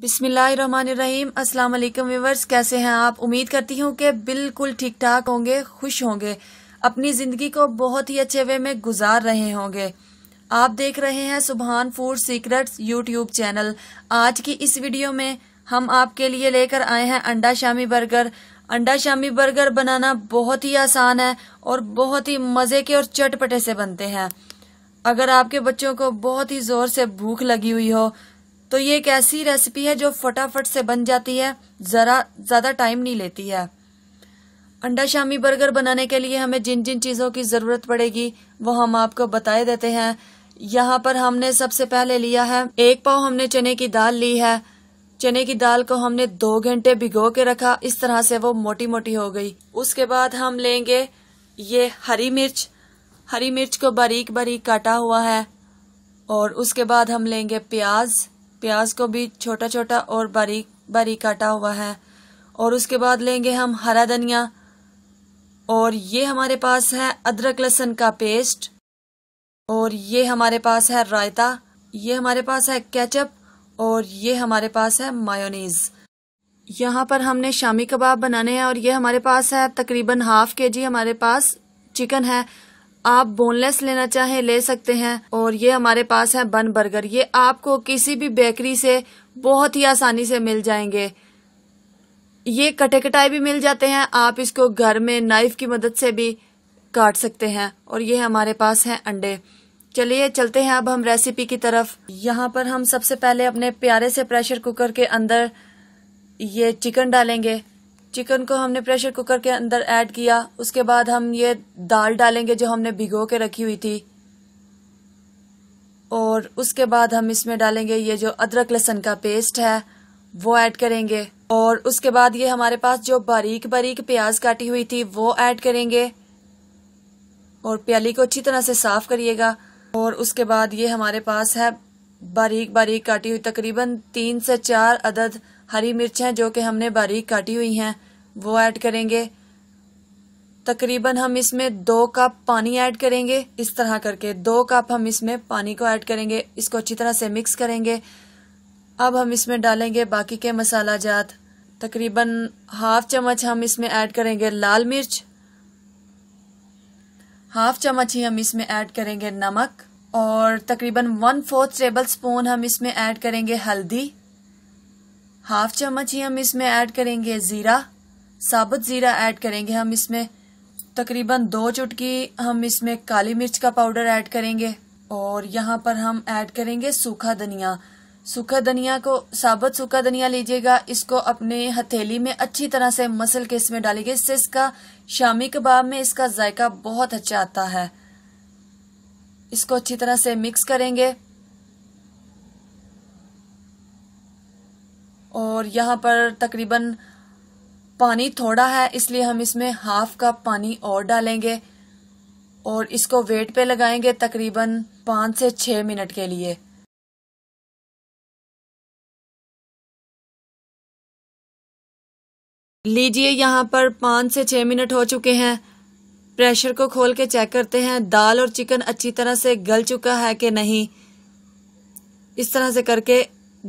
बिस्मिल्लाहिर्रहमानिर्रहीम अस्सलाम वालेकुम व्यूवर्स कैसे हैं आप उम्मीद करती हूँ कि बिल्कुल ठीक ठाक होंगे खुश होंगे अपनी ज़िंदगी को बहुत ही अच्छे वे में गुजार रहे होंगे आप देख रहे हैं सुबहान फूड सीक्रेट्स यूट्यूब चैनल आज की इस वीडियो में हम आपके लिए लेकर आए हैं अंडा शामी बर्गर अंडा शामी बर्गर बनाना बहुत ही आसान है और बहुत ही मज़े के और चटपटे से बनते हैं अगर आपके बच्चों को बहुत ही ज़ोर से भूख लगी हुई हो तो ये एक ऐसी रेसिपी है जो फटाफट से बन जाती है ज़रा ज़्यादा टाइम नहीं लेती है अंडा शामी बर्गर बनाने के लिए हमें जिन जिन चीज़ों की ज़रूरत पड़ेगी वो हम आपको बताए देते हैं यहाँ पर हमने सबसे पहले लिया है एक पाव हमने चने की दाल ली है चने की दाल को हमने दो घंटे भिगो के रखा इस तरह से वो मोटी मोटी हो गई उसके बाद हम लेंगे ये हरी मिर्च हरी मिर्च को बारीक बारीक काटा हुआ है और उसके बाद हम लेंगे प्याज प्याज को भी छोटा छोटा और बारीक बारीक काटा हुआ है और उसके बाद लेंगे हम हरा धनिया और ये हमारे पास है अदरक लहसन का पेस्ट और ये हमारे पास है रायता ये हमारे पास है केचप और ये हमारे पास है मायोनीज यहाँ पर हमने शामी कबाब बनाने हैं और ये हमारे पास है तकरीबन हाफ के जी हमारे पास चिकन है आप बोनलेस लेना चाहें ले सकते हैं और ये हमारे पास है बन बर्गर ये आपको किसी भी बेकरी से बहुत ही आसानी से मिल जाएंगे ये कटे कटाए भी मिल जाते हैं आप इसको घर में नाइफ की मदद से भी काट सकते हैं और ये हमारे पास है अंडे चलिए चलते हैं अब हम रेसिपी की तरफ यहाँ पर हम सबसे पहले अपने प्यारे से प्रेशर कुकर के अंदर ये चिकन डालेंगे चिकन को हमने प्रेशर कुकर के अंदर ऐड किया उसके बाद हम ये दाल डालेंगे जो हमने भिगो के रखी हुई थी और उसके बाद हम इसमें डालेंगे ये जो अदरक लहसन का पेस्ट है वो ऐड करेंगे और उसके बाद ये हमारे पास जो बारीक बारीक प्याज काटी हुई थी वो ऐड करेंगे और प्याली को अच्छी तरह से साफ करिएगा और उसके बाद ये हमारे पास है बारीक बारीक काटी हुई तकरीबन तीन से चार अदद हरी मिर्च हैं जो कि हमने बारीक काटी हुई हैं वो ऐड करेंगे तकरीबन हम इसमें दो कप पानी ऐड करेंगे इस तरह करके दो कप हम इसमें पानी को ऐड करेंगे इसको अच्छी तरह से मिक्स करेंगे अब हम इसमें डालेंगे बाकी के मसाला जात तकरीबन हाफ चम्मच हम इसमें ऐड करेंगे लाल मिर्च हाफ चम्मच ही हम इसमें ऐड करेंगे नमक और तकरीबन वन फोर्थ टेबल स्पून हम इसमें ऐड करेंगे हल्दी हाफ चम्मच ही हम इसमें ऐड करेंगे ज़ीरा साबुत ज़ीरा ऐड करेंगे हम इसमें तकरीबन दो चुटकी हम इसमें काली मिर्च का पाउडर ऐड करेंगे और यहाँ पर हम ऐड करेंगे सूखा धनिया सूखा धनिया को साबुत सूखा धनिया लीजिएगा इसको अपने हथेली में अच्छी तरह से मसल के इसमें डालेंगे इससे इसका शामी कबाब में इसका जायका बहुत अच्छा आता है इसको अच्छी तरह से मिक्स करेंगे और यहाँ पर तकरीबन पानी थोड़ा है इसलिए हम इसमें हाफ कप पानी और डालेंगे और इसको वेट पे लगाएंगे तकरीबन पाँच से छः मिनट के लिए लीजिए यहाँ पर पाँच से छः मिनट हो चुके हैं प्रेशर को खोल के चेक करते हैं दाल और चिकन अच्छी तरह से गल चुका है कि नहीं इस तरह से करके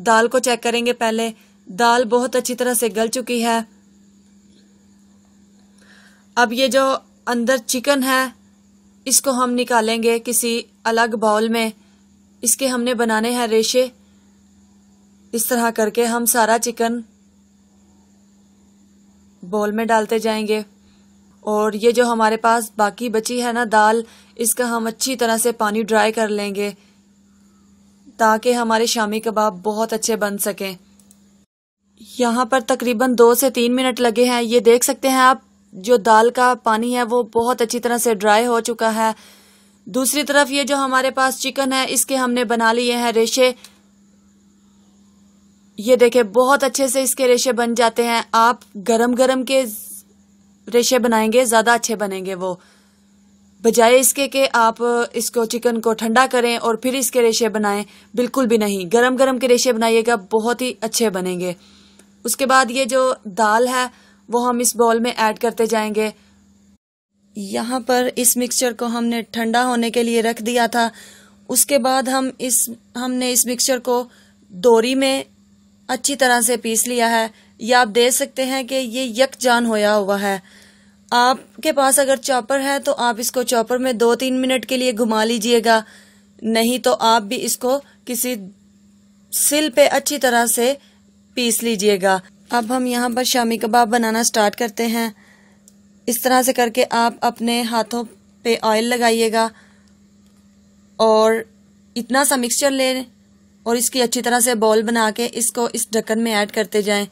दाल को चेक करेंगे पहले दाल बहुत अच्छी तरह से गल चुकी है अब ये जो अंदर चिकन है इसको हम निकालेंगे किसी अलग बाउल में इसके हमने बनाने हैं रेशे इस तरह करके हम सारा चिकन बॉल में डालते जाएंगे और ये जो हमारे पास बाकी बची है ना दाल इसका हम अच्छी तरह से पानी ड्राई कर लेंगे ताकि हमारे शामी कबाब बहुत अच्छे बन सकें यहाँ पर तकरीबन दो से तीन मिनट लगे हैं ये देख सकते हैं आप जो दाल का पानी है वो बहुत अच्छी तरह से ड्राई हो चुका है दूसरी तरफ ये जो हमारे पास चिकन है इसके हमने बना लिए हैं रेशे ये देखे बहुत अच्छे से इसके रेशे बन जाते हैं आप गरम गरम के रेशे बनाएंगे ज़्यादा अच्छे बनेंगे वो बजाय इसके कि आप इसको चिकन को ठंडा करें और फिर इसके रेशे बनाएं बिल्कुल भी नहीं गरम गरम के रेशे बनाइएगा बहुत ही अच्छे बनेंगे उसके बाद ये जो दाल है वो हम इस बॉल में ऐड करते जाएंगे यहाँ पर इस मिक्सचर को हमने ठंडा होने के लिए रख दिया था उसके बाद हम इस हमने इस मिक्सचर को दोरी में अच्छी तरह से पीस लिया है या आप देख सकते हैं कि ये यकजान होया हुआ है आपके पास अगर चॉपर है तो आप इसको चॉपर में दो तीन मिनट के लिए घुमा लीजिएगा नहीं तो आप भी इसको किसी सिल पे अच्छी तरह से पीस लीजिएगा अब हम यहाँ पर शामी कबाब बनाना स्टार्ट करते हैं इस तरह से करके आप अपने हाथों पे ऑयल लगाइएगा और इतना सा मिक्सचर लें और इसकी अच्छी तरह से बॉल बना के इसको इस ढक्कन में ऐड करते जाएं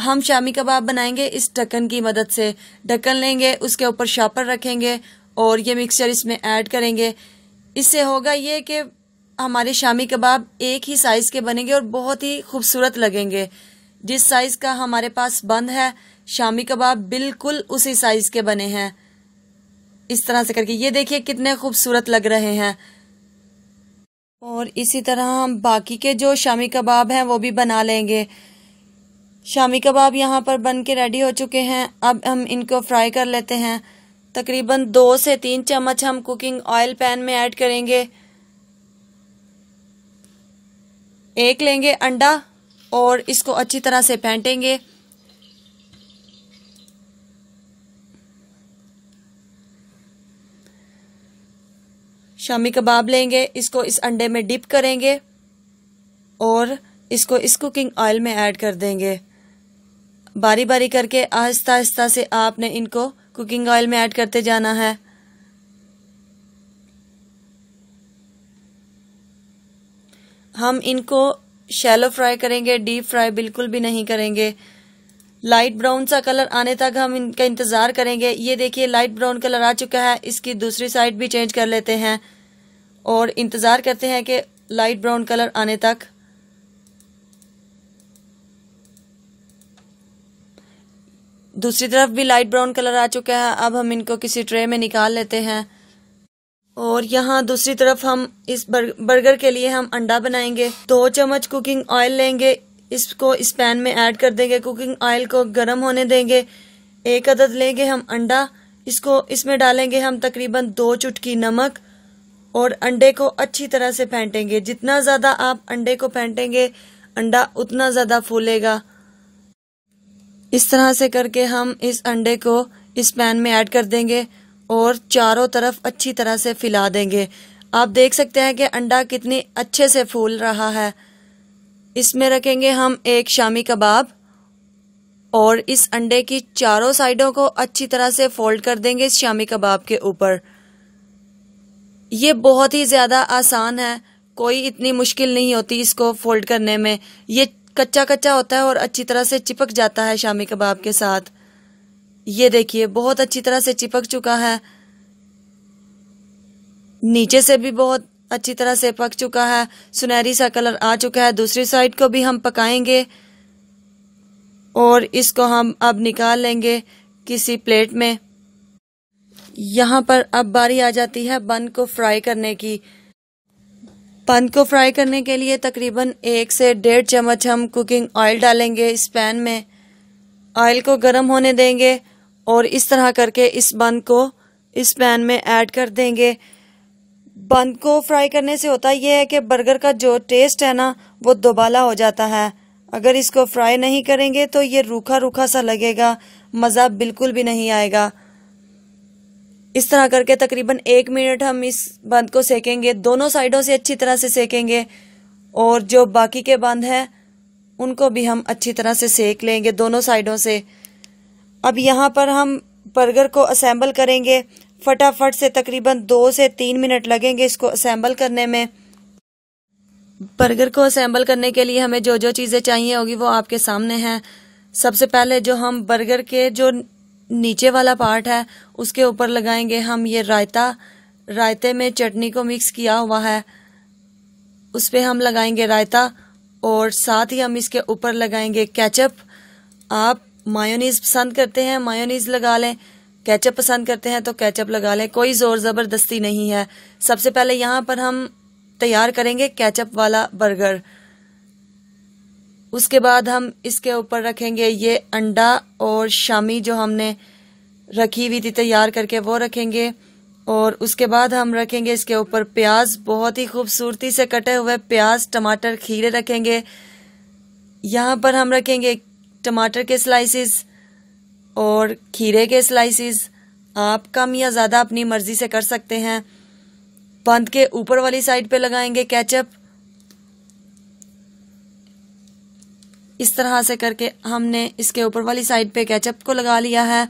हम शामी कबाब बनाएंगे इस ढक्कन की मदद से ढक्कन लेंगे उसके ऊपर शापर रखेंगे और ये मिक्सचर इसमें ऐड करेंगे इससे होगा ये कि हमारे शामी कबाब एक ही साइज़ के बनेंगे और बहुत ही खूबसूरत लगेंगे जिस साइज का हमारे पास बंद है शामी कबाब बिल्कुल उसी साइज के बने हैं इस तरह से करके ये देखिए कितने खूबसूरत लग रहे हैं और इसी तरह हम बाकी के जो शामी कबाब हैं वो भी बना लेंगे शामी कबाब यहाँ पर बन के रेडी हो चुके हैं अब हम इनको फ्राई कर लेते हैं तकरीबन दो से तीन चम्मच हम कुकिंग ऑयल पैन में ऐड करेंगे एक लेंगे अंडा और इसको अच्छी तरह से फेंटेंगे शामी कबाब लेंगे इसको इस अंडे में डिप करेंगे और इसको इस कुकिंग ऑयल में ऐड कर देंगे बारी बारी करके आहिस्ता आहिस्ता से आपने इनको कुकिंग ऑयल में ऐड करते जाना है हम इनको शैलो फ्राई करेंगे डीप फ्राई बिल्कुल भी नहीं करेंगे लाइट ब्राउन सा कलर आने तक हम इनका इंतजार करेंगे ये देखिए लाइट ब्राउन कलर आ चुका है इसकी दूसरी साइड भी चेंज कर लेते हैं और इंतजार करते हैं कि लाइट ब्राउन कलर आने तक दूसरी तरफ भी लाइट ब्राउन कलर आ चुका है अब हम इनको किसी ट्रे में निकाल लेते हैं और यहाँ दूसरी तरफ हम इस बर्गर के लिए हम अंडा बनाएंगे दो चम्मच कुकिंग ऑयल लेंगे इसको इस पैन में ऐड कर देंगे कुकिंग ऑयल को गर्म होने देंगे एक अदद लेंगे हम अंडा इसको इसमें डालेंगे हम तकरीबन दो चुटकी नमक और अंडे को अच्छी तरह से फेंटेंगे जितना ज़्यादा आप अंडे को फेंटेंगे अंडा उतना ज़्यादा फूलेगा इस तरह से करके हम इस अंडे को इस पैन में ऐड कर देंगे और चारों तरफ अच्छी तरह से फैला देंगे आप देख सकते हैं कि अंडा कितनी अच्छे से फूल रहा है इसमें रखेंगे हम एक शामी कबाब और इस अंडे की चारों साइडों को अच्छी तरह से फोल्ड कर देंगे इस शामी कबाब के ऊपर ये बहुत ही ज़्यादा आसान है कोई इतनी मुश्किल नहीं होती इसको फोल्ड करने में ये कच्चा कच्चा होता है और अच्छी तरह से चिपक जाता है शामी कबाब के साथ ये देखिए बहुत अच्छी तरह से चिपक चुका है नीचे से भी बहुत अच्छी तरह से पक चुका है सुनहरी सा कलर आ चुका है दूसरी साइड को भी हम पकाएंगे और इसको हम अब निकाल लेंगे किसी प्लेट में यहाँ पर अब बारी आ जाती है बन को फ्राई करने की बन को फ्राई करने के लिए तकरीबन एक से डेढ़ चम्मच हम कुकिंग ऑयल डालेंगे इस पैन में ऑयल को गर्म होने देंगे और इस तरह करके इस बन को इस पैन में ऐड कर देंगे बन को फ्राई करने से होता यह है कि बर्गर का जो टेस्ट है ना वो दोबाला हो जाता है अगर इसको फ्राई नहीं करेंगे तो ये रूखा रूखा सा लगेगा मज़ा बिल्कुल भी नहीं आएगा इस तरह करके तकरीबन एक मिनट हम इस बंद को सेकेंगे दोनों साइडों से अच्छी तरह से सेकेंगे और जो बाकी के बंद हैं उनको भी हम अच्छी तरह से सेक लेंगे दोनों साइडों से अब यहाँ पर हम बर्गर को असेंबल करेंगे फटाफट से तकरीबन दो से तीन मिनट लगेंगे इसको असेंबल करने में बर्गर को असेंबल करने के लिए हमें जो जो चीज़ें चाहिए होगी वो आपके सामने हैं सबसे पहले जो हम बर्गर के जो नीचे वाला पार्ट है उसके ऊपर लगाएंगे हम ये रायता रायते में चटनी को मिक्स किया हुआ है उस पर हम लगाएंगे रायता और साथ ही हम इसके ऊपर लगाएंगे कैचअप आप मायोनीज पसंद करते हैं मायोनीज लगा लें कैचअप पसंद करते हैं तो कैचअप लगा लें कोई ज़ोर ज़बरदस्ती नहीं है सबसे पहले यहाँ पर हम तैयार करेंगे कैचअप वाला बर्गर उसके बाद हम इसके ऊपर रखेंगे ये अंडा और शामी जो हमने रखी हुई थी तैयार करके वो रखेंगे और उसके बाद हम रखेंगे इसके ऊपर प्याज बहुत ही खूबसूरती से कटे हुए प्याज टमाटर खीरे रखेंगे यहाँ पर हम रखेंगे टमाटर के स्लाइसेस और खीरे के स्लाइसेस आप कम या ज़्यादा अपनी मर्ज़ी से कर सकते हैं बंद के ऊपर वाली साइड पे लगाएंगे केचप इस तरह से करके हमने इसके ऊपर वाली साइड पे केचप को लगा लिया है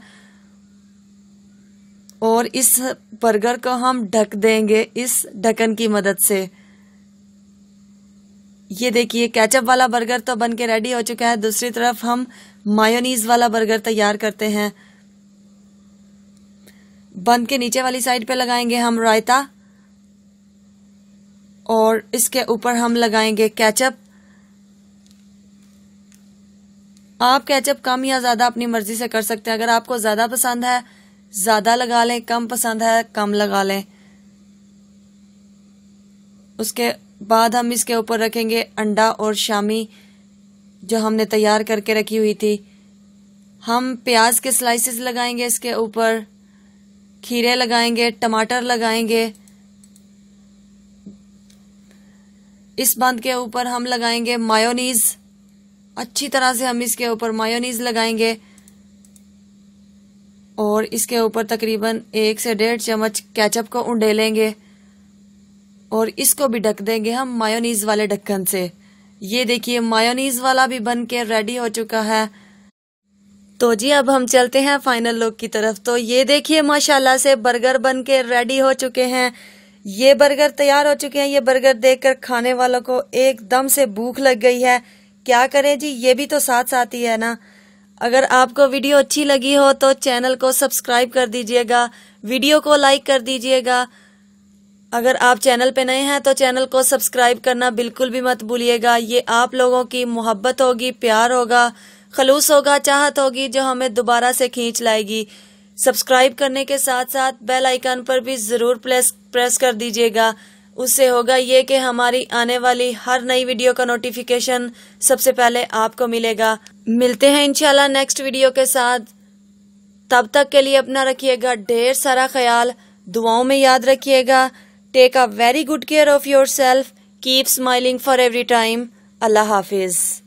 और इस बर्गर को हम ढक देंगे इस ढक्कन की मदद से ये देखिए कैचअप वाला बर्गर तो बन के रेडी हो चुका है दूसरी तरफ हम मायोनीज वाला बर्गर तैयार करते हैं बन के नीचे वाली साइड पे लगाएंगे हम रायता और इसके ऊपर हम लगाएंगे कैचअप आप कैचअप कम या ज़्यादा अपनी मर्जी से कर सकते हैं अगर आपको ज़्यादा पसंद है ज़्यादा लगा लें कम पसंद है कम लगा लें उसके बाद हम इसके ऊपर रखेंगे अंडा और शामी जो हमने तैयार करके रखी हुई थी हम प्याज के स्लाइसेस लगाएंगे इसके ऊपर खीरे लगाएंगे टमाटर लगाएंगे इस बंद के ऊपर हम लगाएंगे मायोनीज अच्छी तरह से हम इसके ऊपर मायोनीज लगाएंगे और इसके ऊपर तकरीबन एक से डेढ़ चम्मच कैचअप को उंडेलेंगे लेंगे और इसको भी ढक देंगे हम मायोनीज वाले ढक्कन से ये देखिए मायोनीज वाला भी बन के रेडी हो चुका है तो जी अब हम चलते हैं फाइनल लुक की तरफ तो ये देखिए माशाल्लाह से बर्गर बन के रेडी हो चुके हैं ये बर्गर तैयार हो चुके हैं ये बर्गर देखकर खाने वालों को एकदम से भूख लग गई है क्या करें जी ये भी तो साथ साथ ही है ना अगर आपको वीडियो अच्छी लगी हो तो चैनल को सब्सक्राइब कर दीजिएगा वीडियो को लाइक कर दीजिएगा अगर आप चैनल पे नए हैं तो चैनल को सब्सक्राइब करना बिल्कुल भी मत भूलिएगा ये आप लोगों की मोहब्बत होगी प्यार होगा खलूस होगा चाहत होगी जो हमें दोबारा से खींच लाएगी सब्सक्राइब करने के साथ साथ बेल आइकन पर भी जरूर प्रेस प्रेस कर दीजिएगा उससे होगा ये कि हमारी आने वाली हर नई वीडियो का नोटिफिकेशन सबसे पहले आपको मिलेगा मिलते हैं इनशाला नेक्स्ट वीडियो के साथ तब तक के लिए अपना रखिएगा ढेर सारा ख्याल दुआओं में याद रखिएगा Take a very good care of yourself. Keep smiling for every time. Allah Hafiz.